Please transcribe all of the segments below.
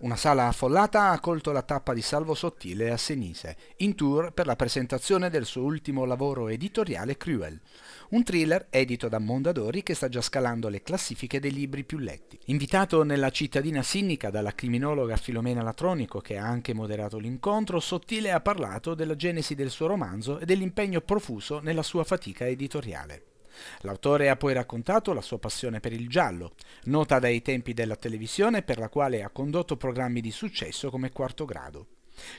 Una sala affollata ha colto la tappa di Salvo Sottile a Senise, in tour per la presentazione del suo ultimo lavoro editoriale Cruel, un thriller edito da Mondadori che sta già scalando le classifiche dei libri più letti. Invitato nella cittadina sinnica dalla criminologa Filomena Latronico, che ha anche moderato l'incontro, Sottile ha parlato della genesi del suo romanzo e dell'impegno profuso nella sua fatica editoriale. L'autore ha poi raccontato la sua passione per il giallo, nota dai tempi della televisione per la quale ha condotto programmi di successo come Quarto Grado.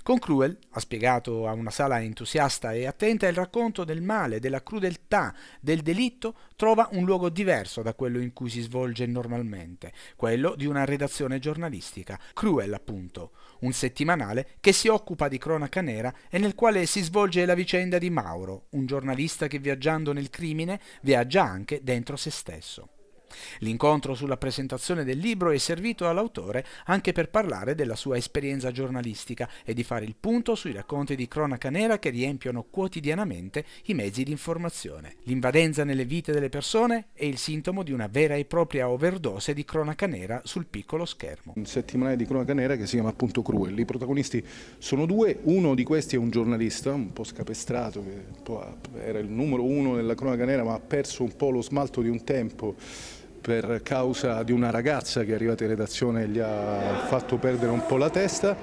Con Cruel ha spiegato a una sala entusiasta e attenta il racconto del male, della crudeltà, del delitto trova un luogo diverso da quello in cui si svolge normalmente, quello di una redazione giornalistica, Cruel appunto, un settimanale che si occupa di cronaca nera e nel quale si svolge la vicenda di Mauro, un giornalista che viaggiando nel crimine viaggia anche dentro se stesso. L'incontro sulla presentazione del libro è servito all'autore anche per parlare della sua esperienza giornalistica e di fare il punto sui racconti di cronaca nera che riempiono quotidianamente i mezzi di informazione. L'invadenza nelle vite delle persone è il sintomo di una vera e propria overdose di cronaca nera sul piccolo schermo. Un settimanale di cronaca nera che si chiama appunto Cruel. I protagonisti sono due, uno di questi è un giornalista, un po' scapestrato, che era il numero uno nella cronaca nera ma ha perso un po' lo smalto di un tempo per causa di una ragazza che è arrivata in redazione e gli ha fatto perdere un po' la testa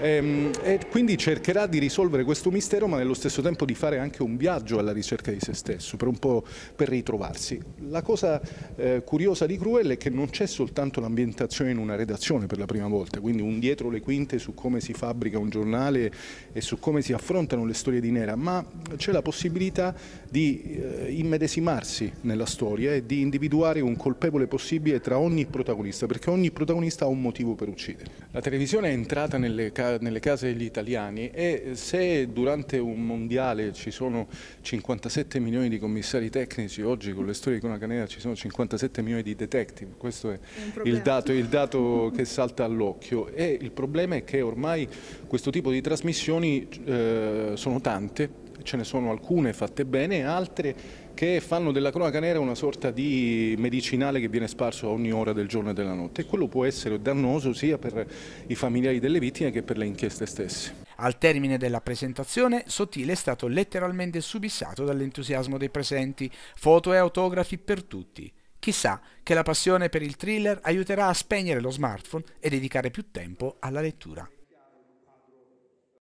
Ehm, e quindi cercherà di risolvere questo mistero ma nello stesso tempo di fare anche un viaggio alla ricerca di se stesso per un po' per ritrovarsi. La cosa eh, curiosa di Cruel è che non c'è soltanto l'ambientazione in una redazione per la prima volta, quindi un dietro le quinte su come si fabbrica un giornale e su come si affrontano le storie di Nera, ma c'è la possibilità di eh, immedesimarsi nella storia e di individuare un colpevole possibile tra ogni protagonista, perché ogni protagonista ha un motivo per uccidere. La televisione è entrata nelle case nelle case degli italiani e se durante un mondiale ci sono 57 milioni di commissari tecnici, oggi con le storie di Cronaca Nera ci sono 57 milioni di detective, questo è il dato, il dato che salta all'occhio e il problema è che ormai questo tipo di trasmissioni eh, sono tante ce ne sono alcune fatte bene e altre che fanno della cronaca nera una sorta di medicinale che viene sparso a ogni ora del giorno e della notte e quello può essere dannoso sia per i familiari delle vittime che per le inchieste stesse. Al termine della presentazione, Sottile è stato letteralmente subissato dall'entusiasmo dei presenti, foto e autografi per tutti. Chissà che la passione per il thriller aiuterà a spegnere lo smartphone e dedicare più tempo alla lettura.